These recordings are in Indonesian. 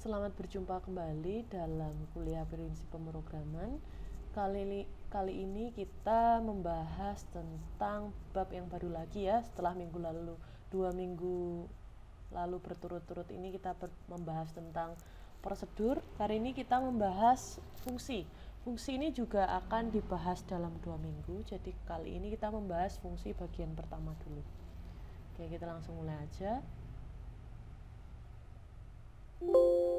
Selamat berjumpa kembali dalam kuliah prinsip pemrograman. Kali ini, kali ini kita membahas tentang bab yang baru lagi ya. Setelah minggu lalu, dua minggu lalu berturut-turut ini kita ber membahas tentang prosedur. hari ini kita membahas fungsi. Fungsi ini juga akan dibahas dalam dua minggu. Jadi kali ini kita membahas fungsi bagian pertama dulu. Oke, kita langsung mulai aja. Thank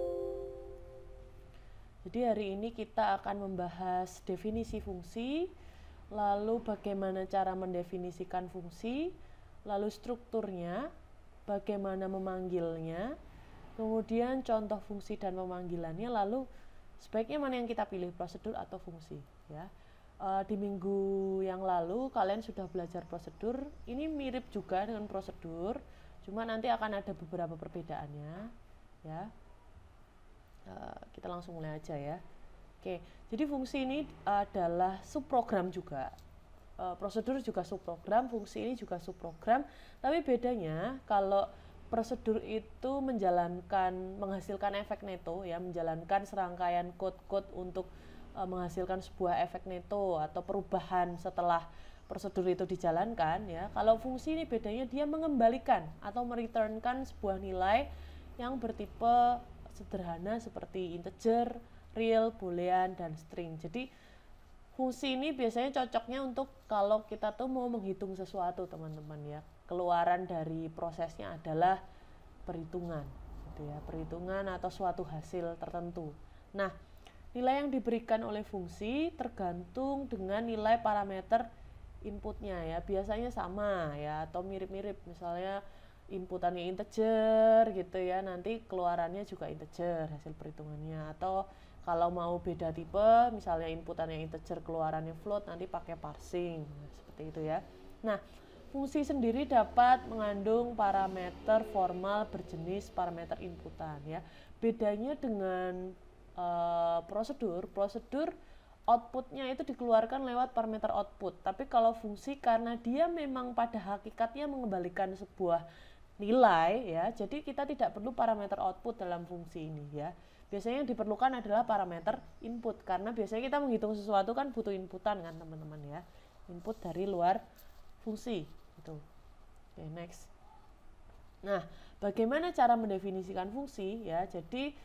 jadi hari ini kita akan membahas definisi fungsi, lalu bagaimana cara mendefinisikan fungsi, lalu strukturnya, bagaimana memanggilnya, kemudian contoh fungsi dan pemanggilannya, lalu sebaiknya mana yang kita pilih prosedur atau fungsi, ya. Eh, di minggu yang lalu kalian sudah belajar prosedur, ini mirip juga dengan prosedur, cuma nanti akan ada beberapa perbedaannya, ya. Eh, kita langsung mulai aja ya oke jadi fungsi ini adalah subprogram juga E, prosedur juga subprogram fungsi ini juga subprogram tapi bedanya kalau prosedur itu menjalankan menghasilkan efek neto ya menjalankan serangkaian code-code untuk e, menghasilkan sebuah efek neto atau perubahan setelah prosedur itu dijalankan ya kalau fungsi ini bedanya dia mengembalikan atau mereturnkan sebuah nilai yang bertipe sederhana seperti integer, real, boolean, dan string. Jadi fungsi ini biasanya cocoknya untuk kalau kita tuh mau menghitung sesuatu teman-teman ya. Keluaran dari prosesnya adalah perhitungan, gitu ya, perhitungan atau suatu hasil tertentu. Nah, nilai yang diberikan oleh fungsi tergantung dengan nilai parameter inputnya ya. Biasanya sama ya atau mirip-mirip misalnya inputannya integer gitu ya nanti keluarannya juga integer hasil perhitungannya atau kalau mau beda tipe misalnya inputannya integer keluarannya float nanti pakai parsing nah, seperti itu ya nah fungsi sendiri dapat mengandung parameter formal berjenis parameter inputan ya bedanya dengan uh, prosedur prosedur outputnya itu dikeluarkan lewat parameter output tapi kalau fungsi karena dia memang pada hakikatnya mengembalikan sebuah nilai ya. Jadi kita tidak perlu parameter output dalam fungsi ini ya. Biasanya yang diperlukan adalah parameter input karena biasanya kita menghitung sesuatu kan butuh inputan kan teman-teman ya. Input dari luar fungsi itu Oke, okay, next. Nah, bagaimana cara mendefinisikan fungsi ya? Jadi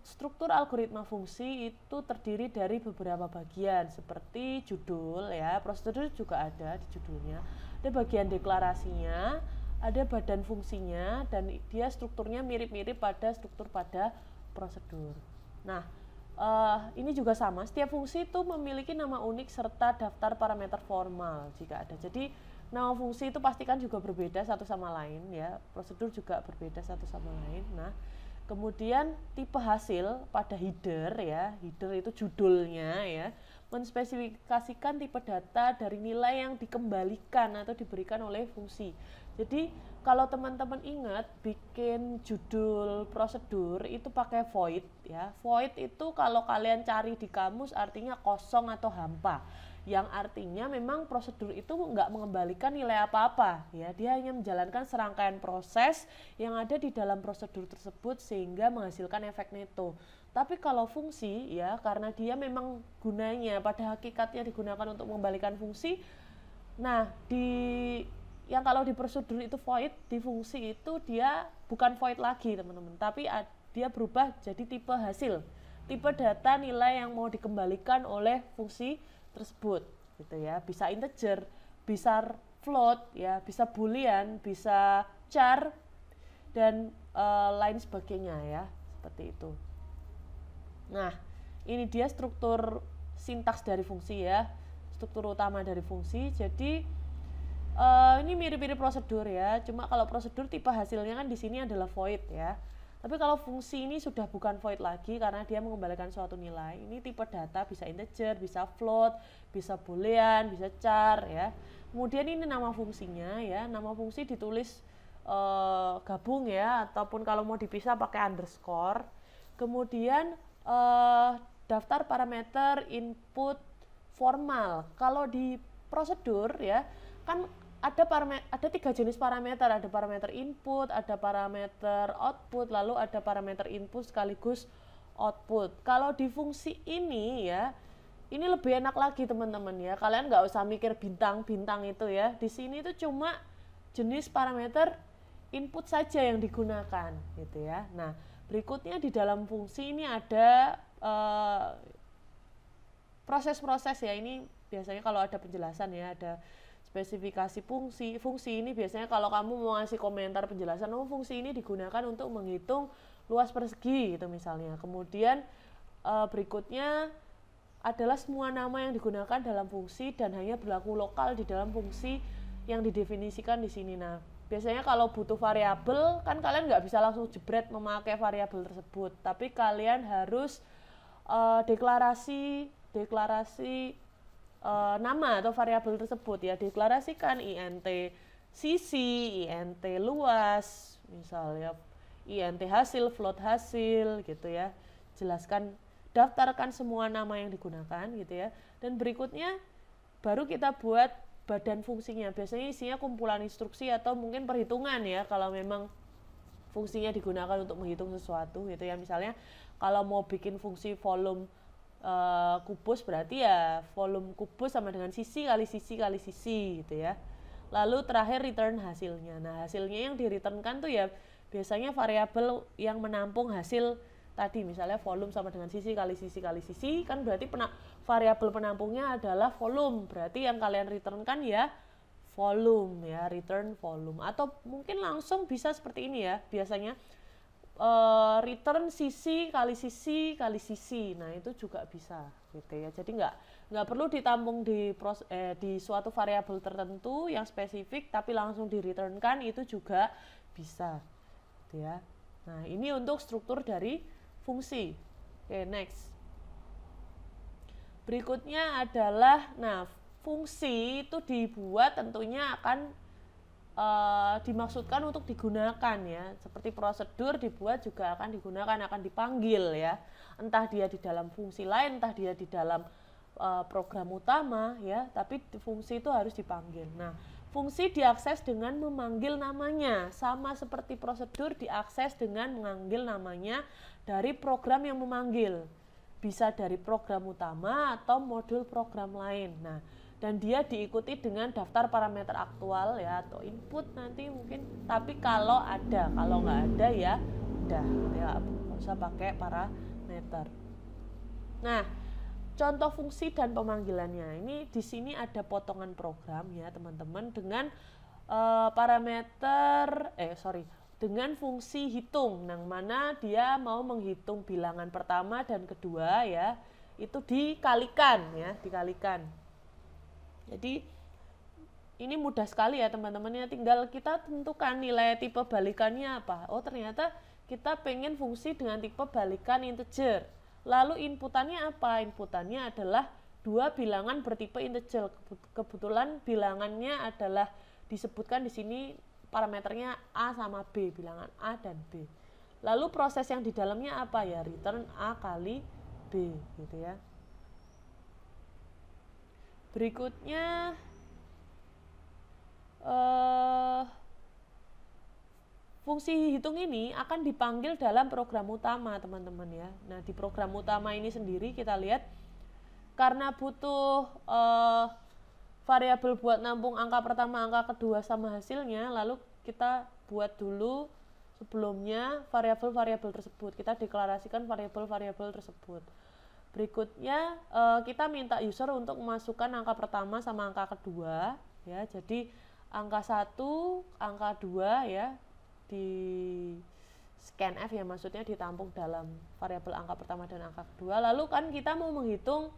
struktur algoritma fungsi itu terdiri dari beberapa bagian seperti judul ya, prosedur juga ada di judulnya. Ada bagian deklarasinya, ada badan fungsinya dan dia strukturnya mirip-mirip pada struktur pada prosedur. Nah, uh, ini juga sama. Setiap fungsi itu memiliki nama unik serta daftar parameter formal jika ada. Jadi nama fungsi itu pastikan juga berbeda satu sama lain ya. Prosedur juga berbeda satu sama lain. Nah, kemudian tipe hasil pada header ya. Header itu judulnya ya. Menspesifikasikan tipe data dari nilai yang dikembalikan atau diberikan oleh fungsi. Jadi kalau teman-teman ingat bikin judul prosedur itu pakai void ya. Void itu kalau kalian cari di kamus artinya kosong atau hampa. Yang artinya memang prosedur itu nggak mengembalikan nilai apa-apa ya. Dia hanya menjalankan serangkaian proses yang ada di dalam prosedur tersebut sehingga menghasilkan efek neto. Tapi kalau fungsi ya karena dia memang gunanya pada hakikatnya digunakan untuk mengembalikan fungsi. Nah, di yang kalau di prosedur itu void di fungsi itu dia bukan void lagi teman-teman tapi dia berubah jadi tipe hasil tipe data nilai yang mau dikembalikan oleh fungsi tersebut gitu ya bisa integer bisa float ya bisa boolean bisa char dan e, lain sebagainya ya seperti itu nah ini dia struktur sintaks dari fungsi ya struktur utama dari fungsi jadi uh, ini mirip-mirip prosedur ya. Cuma kalau prosedur tipe hasilnya kan di sini adalah void ya. Tapi kalau fungsi ini sudah bukan void lagi karena dia mengembalikan suatu nilai. Ini tipe data bisa integer, bisa float, bisa boolean, bisa char ya. Kemudian ini nama fungsinya ya. Nama fungsi ditulis uh, gabung ya ataupun kalau mau dipisah pakai underscore. Kemudian uh, daftar parameter input formal. Kalau di prosedur ya kan ada parameter ada tiga jenis parameter ada parameter input ada parameter output lalu ada parameter input sekaligus output kalau di fungsi ini ya ini lebih enak lagi teman-teman ya kalian nggak usah mikir bintang-bintang itu ya di sini itu cuma jenis parameter input saja yang digunakan gitu ya nah berikutnya di dalam fungsi ini ada eh, proses-proses uh, proses -proses ya ini biasanya kalau ada penjelasan ya ada spesifikasi fungsi. Fungsi ini biasanya kalau kamu mau ngasih komentar penjelasan, oh fungsi ini digunakan untuk menghitung luas persegi itu misalnya. Kemudian eh, berikutnya adalah semua nama yang digunakan dalam fungsi dan hanya berlaku lokal di dalam fungsi yang didefinisikan di sini. Nah, biasanya kalau butuh variabel kan kalian nggak bisa langsung jebret memakai variabel tersebut, tapi kalian harus uh, deklarasi deklarasi uh, nama atau variabel tersebut ya deklarasikan INT sisi, INT luas, misalnya INT hasil, float hasil gitu ya. Jelaskan, daftarkan semua nama yang digunakan gitu ya. Dan berikutnya baru kita buat badan fungsinya. Biasanya isinya kumpulan instruksi atau mungkin perhitungan ya kalau memang fungsinya digunakan untuk menghitung sesuatu gitu ya. Misalnya kalau mau bikin fungsi volume uh, kubus berarti ya volume kubus sama dengan sisi kali sisi kali sisi gitu ya. Lalu terakhir return hasilnya. Nah, hasilnya yang direturnkan tuh ya biasanya variabel yang menampung hasil tadi misalnya volume sama dengan sisi kali sisi kali sisi kan berarti pena variabel penampungnya adalah volume. Berarti yang kalian returnkan ya volume ya, return volume atau mungkin langsung bisa seperti ini ya. Biasanya uh, return sisi kali sisi kali sisi. Nah, itu juga bisa gitu ya. Jadi nggak nggak perlu ditampung di pros, eh, di suatu variabel tertentu yang spesifik tapi langsung di returnkan itu juga bisa gitu ya. Nah, ini untuk struktur dari fungsi. Oke, next. Berikutnya adalah nah, fungsi itu dibuat tentunya akan Eh, dimaksudkan untuk digunakan ya. Seperti prosedur dibuat juga akan digunakan, akan dipanggil ya. Entah dia di dalam fungsi lain, entah dia di dalam e, program utama ya, tapi fungsi itu harus dipanggil. Nah, fungsi diakses dengan memanggil namanya, sama seperti prosedur diakses dengan mengambil namanya dari program yang memanggil. Bisa dari program utama atau modul program lain. Nah, dan dia diikuti dengan daftar parameter aktual ya atau input nanti mungkin tapi kalau ada kalau nggak ada ya udah gitu ya nggak usah pakai parameter nah contoh fungsi dan pemanggilannya ini di sini ada potongan program ya teman-teman dengan uh, parameter eh sorry dengan fungsi hitung yang mana dia mau menghitung bilangan pertama dan kedua ya itu dikalikan ya dikalikan jadi ini mudah sekali ya teman teman ya tinggal kita tentukan nilai tipe balikannya apa. Oh ternyata kita pengen fungsi dengan tipe balikan integer. Lalu inputannya apa? Inputannya adalah dua bilangan bertipe integer. Kebetulan bilangannya adalah disebutkan di sini parameternya A sama B, bilangan A dan B. Lalu proses yang di dalamnya apa ya? Return A kali B gitu ya berikutnya uh, fungsi hitung ini akan dipanggil dalam program utama teman-teman ya nah di program utama ini sendiri kita lihat karena butuh uh, variabel buat nampung angka pertama, angka kedua sama hasilnya, lalu kita buat dulu sebelumnya variabel-variabel tersebut. Kita deklarasikan variabel-variabel tersebut. Berikutnya uh, kita minta user untuk memasukkan angka pertama sama angka kedua ya. Jadi angka 1, angka 2 ya di scanf ya maksudnya ditampung dalam variabel angka pertama dan angka kedua. Lalu kan kita mau menghitung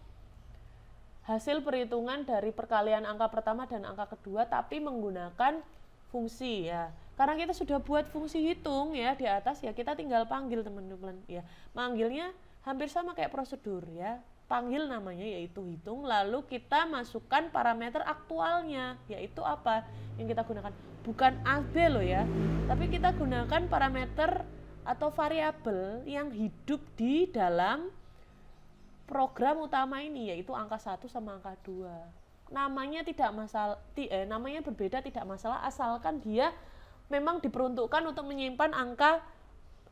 hasil perhitungan dari perkalian angka pertama dan angka kedua tapi menggunakan fungsi ya. Karena kita sudah buat fungsi hitung ya di atas ya kita tinggal panggil teman-teman ya. Manggilnya hampir sama kayak prosedur ya panggil namanya yaitu hitung lalu kita masukkan parameter aktualnya yaitu apa yang kita gunakan bukan AB loh ya tapi kita gunakan parameter atau variabel yang hidup di dalam program utama ini yaitu angka 1 sama angka 2 namanya tidak masalah eh, namanya berbeda tidak masalah asalkan dia memang diperuntukkan untuk menyimpan angka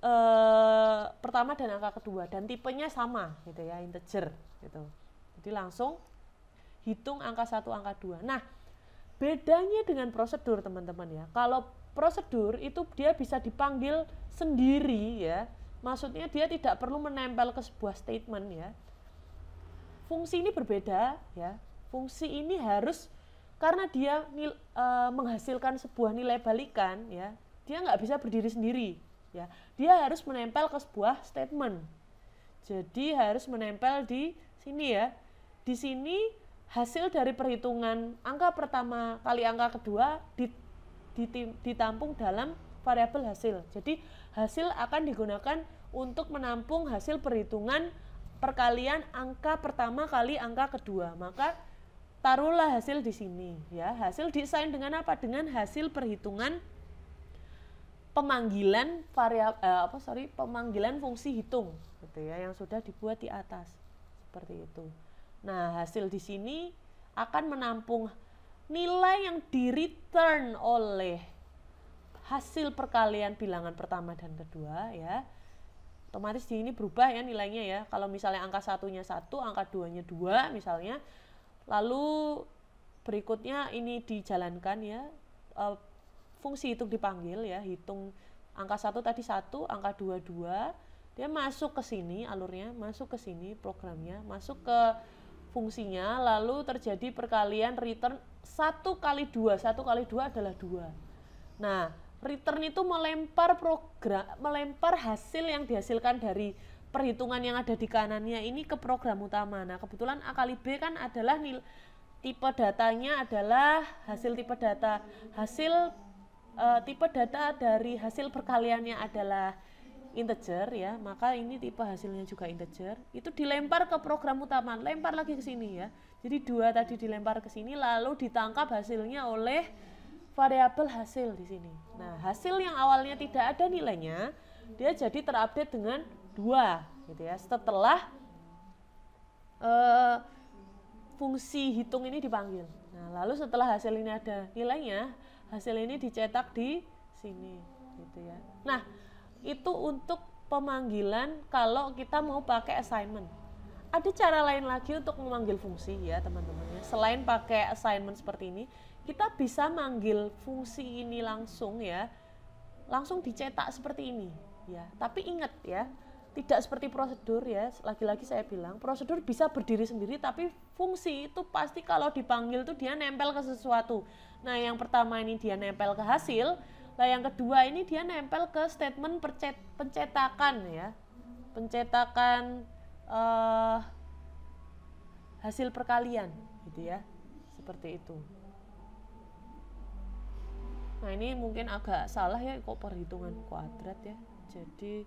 eh, pertama dan angka kedua dan tipenya sama gitu ya integer gitu jadi langsung hitung angka satu angka dua nah bedanya dengan prosedur teman-teman ya kalau prosedur itu dia bisa dipanggil sendiri ya maksudnya dia tidak perlu menempel ke sebuah statement ya fungsi ini berbeda ya fungsi ini harus karena dia nil, e, menghasilkan sebuah nilai balikan ya dia nggak bisa berdiri sendiri ya dia harus menempel ke sebuah statement jadi harus menempel di sini ya di sini hasil dari perhitungan angka pertama kali angka kedua ditampung dalam variabel hasil jadi hasil akan digunakan untuk menampung hasil perhitungan perkalian angka pertama kali angka kedua maka taruhlah hasil di sini ya hasil desain dengan apa dengan hasil perhitungan pemanggilan variab eh, apa sorry pemanggilan fungsi hitung gitu ya yang sudah dibuat di atas seperti itu. Nah hasil di sini akan menampung nilai yang di return oleh hasil perkalian bilangan pertama dan kedua ya otomatis di ini berubah ya nilainya ya kalau misalnya angka satunya satu angka duanya dua misalnya lalu berikutnya ini dijalankan ya eh, fungsi hitung dipanggil ya hitung angka satu tadi satu angka dua dua dia masuk ke sini alurnya masuk ke sini programnya masuk ke fungsinya lalu terjadi perkalian return satu kali dua satu kali dua adalah dua nah return itu melempar program melempar hasil yang dihasilkan dari perhitungan yang ada di kanannya ini ke program utama nah kebetulan A kali B kan adalah nil, tipe datanya adalah hasil tipe data hasil uh, tipe data dari hasil perkaliannya adalah integer ya, maka ini tipe hasilnya juga integer. Itu dilempar ke program utama, lempar lagi ke sini ya. Jadi dua tadi dilempar ke sini lalu ditangkap hasilnya oleh variabel hasil di sini. Nah, hasil yang awalnya tidak ada nilainya, dia jadi terupdate dengan dua gitu ya. Setelah uh, fungsi hitung ini dipanggil. Nah, lalu setelah hasil ini ada nilainya, hasil ini dicetak di sini gitu ya nah itu untuk pemanggilan kalau kita mau pakai assignment ada cara lain lagi untuk memanggil fungsi ya teman-teman ya. selain pakai assignment seperti ini kita bisa manggil fungsi ini langsung ya langsung dicetak seperti ini ya tapi ingat ya tidak seperti prosedur ya lagi-lagi saya bilang prosedur bisa berdiri sendiri tapi fungsi itu pasti kalau dipanggil tuh dia nempel ke sesuatu nah yang pertama ini dia nempel ke hasil nah yang kedua ini dia nempel ke statement percet pencetakan ya pencetakan uh, hasil perkalian gitu ya seperti itu nah ini mungkin agak salah ya kok perhitungan kuadrat ya jadi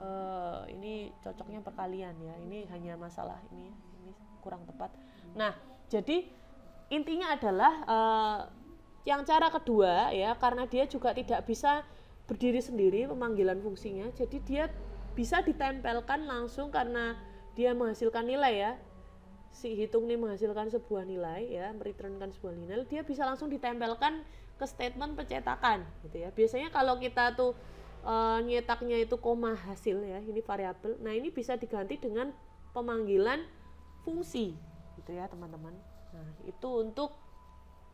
uh, ini cocoknya perkalian ya ini hanya masalah ini ini kurang tepat nah jadi intinya adalah uh, yang cara kedua ya karena dia juga tidak bisa berdiri sendiri pemanggilan fungsinya jadi dia bisa ditempelkan langsung karena dia menghasilkan nilai ya si hitung ini menghasilkan sebuah nilai ya mereturnkan sebuah nilai dia bisa langsung ditempelkan ke statement pencetakan gitu ya biasanya kalau kita tuh uh, nyetaknya itu koma hasil ya ini variabel nah ini bisa diganti dengan pemanggilan fungsi gitu ya teman-teman nah itu untuk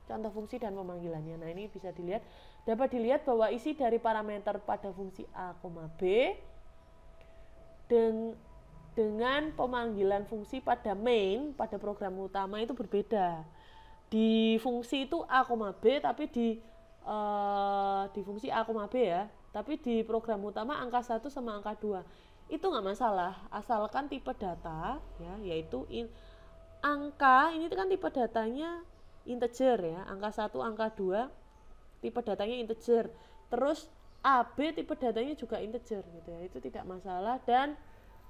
contoh fungsi dan pemanggilannya nah ini bisa dilihat dapat dilihat bahwa isi dari parameter pada fungsi a, koma b deng dengan pemanggilan fungsi pada main pada program utama itu berbeda di fungsi itu a, koma b tapi di uh, di fungsi a, b ya tapi di program utama angka 1 sama angka 2 itu nggak masalah asalkan tipe data ya yaitu in, angka ini kan tipe datanya integer ya angka 1 angka 2 tipe datanya integer terus AB tipe datanya juga integer gitu ya itu tidak masalah dan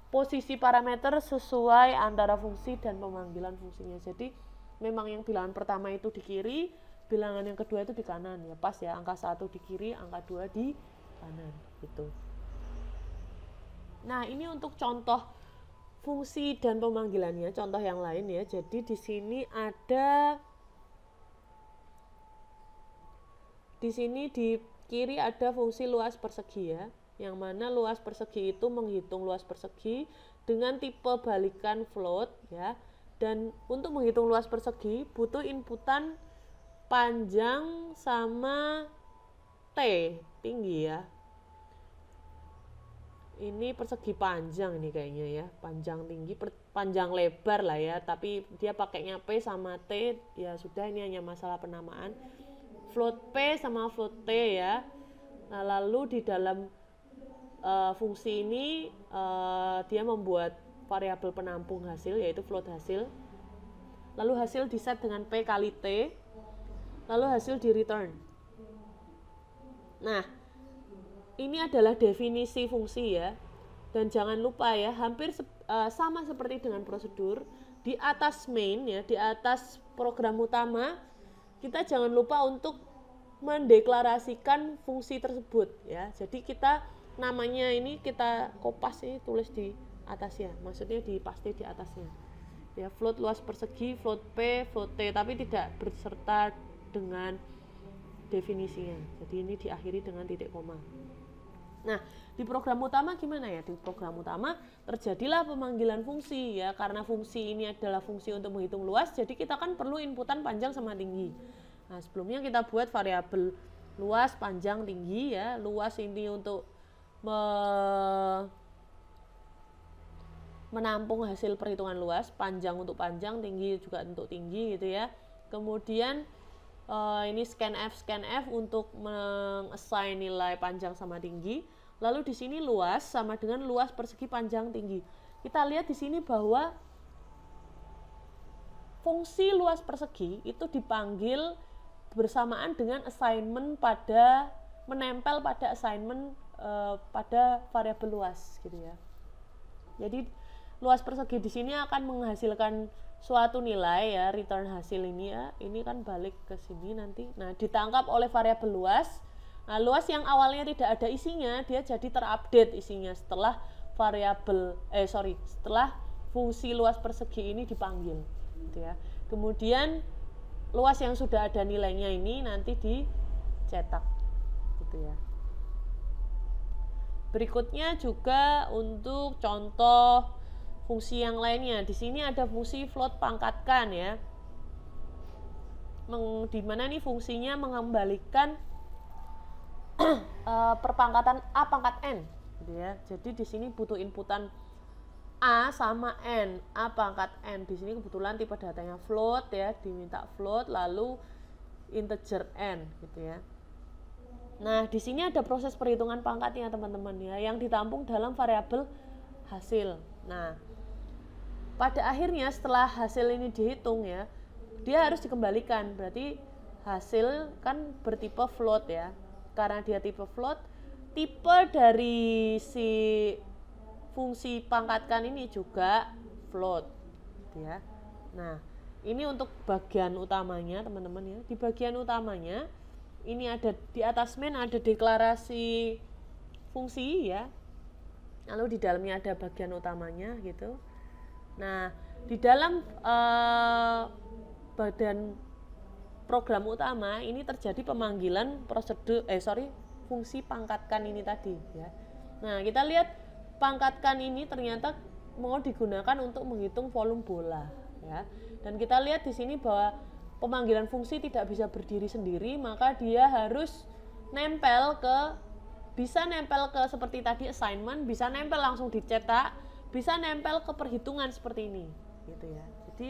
posisi parameter sesuai antara fungsi dan pemanggilan fungsinya jadi memang yang bilangan pertama itu di kiri bilangan yang kedua itu di kanan ya pas ya angka satu di kiri angka dua di kanan gitu. Nah, ini untuk contoh fungsi dan pemanggilannya, contoh yang lain ya. Jadi di sini ada di sini di kiri ada fungsi luas persegi ya, yang mana luas persegi itu menghitung luas persegi dengan tipe balikan float ya. Dan untuk menghitung luas persegi butuh inputan panjang sama T tinggi ya ini persegi panjang ini kayaknya ya panjang tinggi per, panjang lebar lah ya tapi dia pakainya P sama T ya sudah ini hanya masalah penamaan float P sama float T ya nah lalu di dalam uh, fungsi ini uh, dia membuat variabel penampung hasil yaitu float hasil lalu hasil di set dengan P kali T lalu hasil di return nah ini adalah definisi fungsi ya. Dan jangan lupa ya, hampir se uh, sama seperti dengan prosedur di atas main ya, di atas program utama kita jangan lupa untuk mendeklarasikan fungsi tersebut ya. Jadi kita namanya ini kita kopas ini tulis di atas ya, maksudnya di pasti di atasnya. Ya, float luas persegi, float P, float T, tapi tidak berserta dengan definisinya. Jadi ini diakhiri dengan titik koma. Nah, di program utama gimana ya? Di program utama terjadilah pemanggilan fungsi ya, karena fungsi ini adalah fungsi untuk menghitung luas, jadi kita kan perlu inputan panjang sama tinggi. Nah, sebelumnya kita buat variabel luas, panjang, tinggi ya. Luas ini untuk me menampung hasil perhitungan luas, panjang untuk panjang, tinggi juga untuk tinggi gitu ya. Kemudian eh, ini scan f scan f untuk mengassign nilai panjang sama tinggi Lalu di sini luas sama dengan luas persegi panjang tinggi. Kita lihat di sini bahwa fungsi luas persegi itu dipanggil bersamaan dengan assignment pada menempel pada assignment e, pada variabel luas gitu ya. Jadi luas persegi di sini akan menghasilkan suatu nilai ya return hasil ini ya. Ini kan balik ke sini nanti. Nah, ditangkap oleh variabel luas Nah, luas yang awalnya tidak ada isinya, dia jadi terupdate isinya setelah variabel eh sorry, setelah fungsi luas persegi ini dipanggil, gitu ya. Kemudian luas yang sudah ada nilainya ini nanti dicetak, gitu ya. Berikutnya juga untuk contoh fungsi yang lainnya. Di sini ada fungsi float pangkatkan ya. Meng, di mana nih fungsinya mengembalikan uh, perpangkatan A pangkat N gitu ya. Jadi di sini butuh inputan A sama N, A pangkat N. Di sini kebetulan tipe datanya float ya, diminta float lalu integer N gitu ya. Nah, di sini ada proses perhitungan pangkatnya teman-teman ya, yang ditampung dalam variabel hasil. Nah, pada akhirnya setelah hasil ini dihitung ya, dia harus dikembalikan. Berarti hasil kan bertipe float ya karena dia tipe float tipe dari si fungsi pangkatkan ini juga float ya nah ini untuk bagian utamanya teman-teman ya di bagian utamanya ini ada di atas main ada deklarasi fungsi ya lalu di dalamnya ada bagian utamanya gitu nah di dalam uh, badan program utama ini terjadi pemanggilan prosedur eh sorry fungsi pangkatkan ini tadi ya. Nah kita lihat pangkatkan ini ternyata mau digunakan untuk menghitung volume bola ya. Dan kita lihat di sini bahwa pemanggilan fungsi tidak bisa berdiri sendiri maka dia harus nempel ke bisa nempel ke seperti tadi assignment, bisa nempel langsung dicetak, bisa nempel ke perhitungan seperti ini gitu ya. Jadi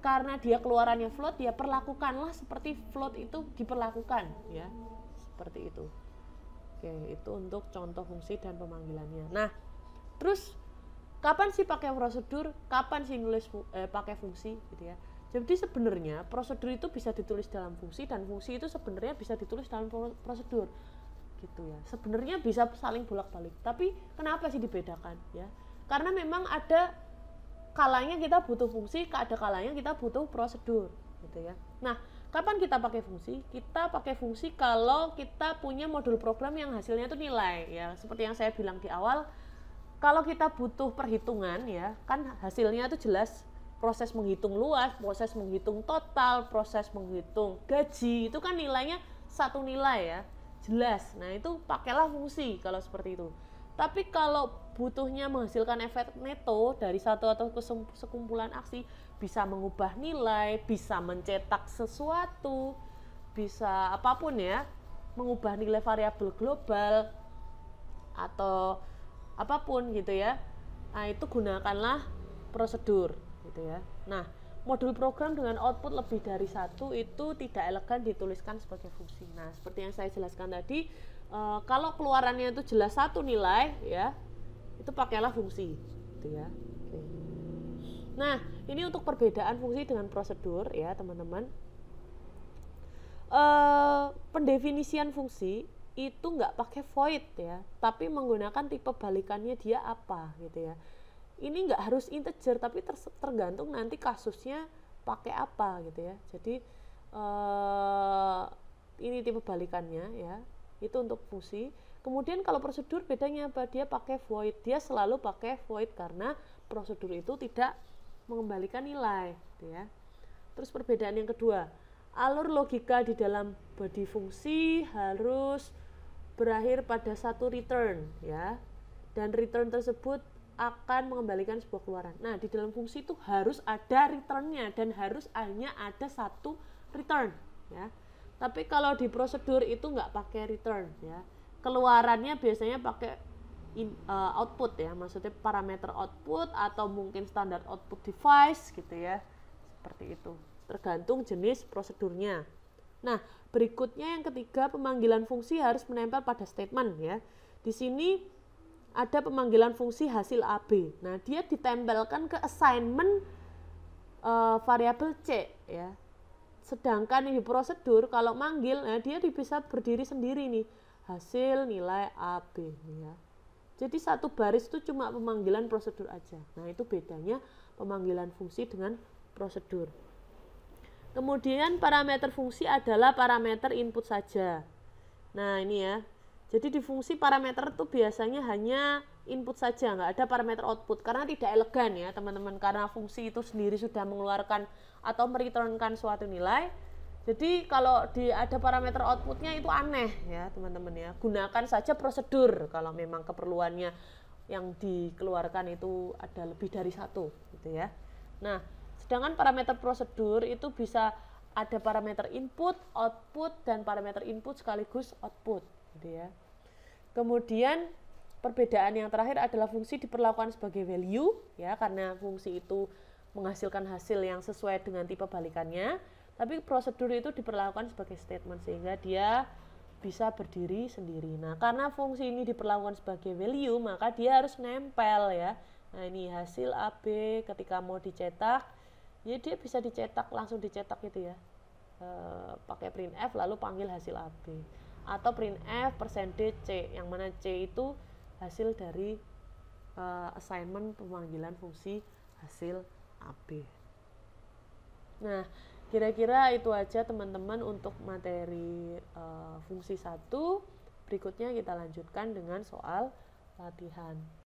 karena dia keluarannya float ya perlakukanlah seperti float itu diperlakukan ya seperti itu oke itu untuk contoh fungsi dan pemanggilannya nah terus kapan sih pakai prosedur kapan sih nulis eh, pakai fungsi gitu ya jadi sebenarnya prosedur itu bisa ditulis dalam fungsi dan fungsi itu sebenarnya bisa ditulis dalam prosedur gitu ya sebenarnya bisa saling bolak balik tapi kenapa sih dibedakan ya karena memang ada kalanya kita butuh fungsi ada kalanya kita butuh prosedur gitu ya nah kapan kita pakai fungsi kita pakai fungsi kalau kita punya modul program yang hasilnya itu nilai ya seperti yang saya bilang di awal kalau kita butuh perhitungan ya kan hasilnya itu jelas proses menghitung luas, proses menghitung total, proses menghitung gaji itu kan nilainya satu nilai ya, jelas. Nah itu pakailah fungsi kalau seperti itu. Tapi kalau butuhnya menghasilkan efek neto dari satu atau sekumpulan aksi bisa mengubah nilai, bisa mencetak sesuatu, bisa apapun ya, mengubah nilai variabel global atau apapun gitu ya. Nah, itu gunakanlah prosedur gitu ya. Nah, modul program dengan output lebih dari satu itu tidak elegan dituliskan sebagai fungsi. Nah, seperti yang saya jelaskan tadi, uh, kalau keluarannya itu jelas satu nilai ya itu pakailah fungsi gitu ya Oke. nah ini untuk perbedaan fungsi dengan prosedur ya teman-teman uh, pendefinisian fungsi itu nggak pakai void ya tapi menggunakan tipe balikannya dia apa gitu ya ini nggak harus integer tapi tergantung nanti kasusnya pakai apa gitu ya jadi uh, ini tipe balikannya ya itu untuk fungsi kemudian kalau prosedur bedanya apa dia pakai void dia selalu pakai void karena prosedur itu tidak mengembalikan nilai gitu ya terus perbedaan yang kedua alur logika di dalam body fungsi harus berakhir pada satu return ya dan return tersebut akan mengembalikan sebuah keluaran. Nah, di dalam fungsi itu harus ada returnnya dan harus hanya ada satu return ya. Tapi kalau di prosedur itu nggak pakai return ya. Keluarannya biasanya pakai in, uh, output ya, maksudnya parameter output atau mungkin standar output device gitu ya. Seperti itu. Tergantung jenis prosedurnya. Nah, berikutnya yang ketiga pemanggilan fungsi harus menempel pada statement ya. Di sini ada pemanggilan fungsi hasil AB. Nah, dia ditempelkan ke assignment uh, variabel C ya. Sedangkan yang prosedur kalau manggil, nah dia bisa berdiri sendiri nih. Hasil nilai AB ya. Jadi satu baris itu cuma pemanggilan prosedur aja. Nah, itu bedanya pemanggilan fungsi dengan prosedur. Kemudian parameter fungsi adalah parameter input saja. Nah, ini ya, jadi di fungsi parameter itu biasanya hanya input saja, nggak ada parameter output karena tidak elegan ya teman-teman karena fungsi itu sendiri sudah mengeluarkan atau meriturnkan suatu nilai. Jadi kalau di ada parameter outputnya itu aneh ya teman-teman ya. Gunakan saja prosedur kalau memang keperluannya yang dikeluarkan itu ada lebih dari satu gitu ya. Nah, sedangkan parameter prosedur itu bisa ada parameter input, output, dan parameter input sekaligus output gitu ya. Kemudian perbedaan yang terakhir adalah fungsi diperlakukan sebagai value ya karena fungsi itu menghasilkan hasil yang sesuai dengan tipe balikannya, tapi prosedur itu diperlakukan sebagai statement sehingga dia bisa berdiri sendiri. Nah, karena fungsi ini diperlakukan sebagai value, maka dia harus nempel ya. Nah, ini hasil AB ketika mau dicetak, ya dia bisa dicetak langsung dicetak gitu ya. E, pakai print F lalu panggil hasil AB atau print F percentage c yang mana c itu hasil dari uh, assignment pemanggilan fungsi hasil AB. Nah, kira-kira itu aja teman-teman untuk materi uh, fungsi 1. Berikutnya kita lanjutkan dengan soal latihan.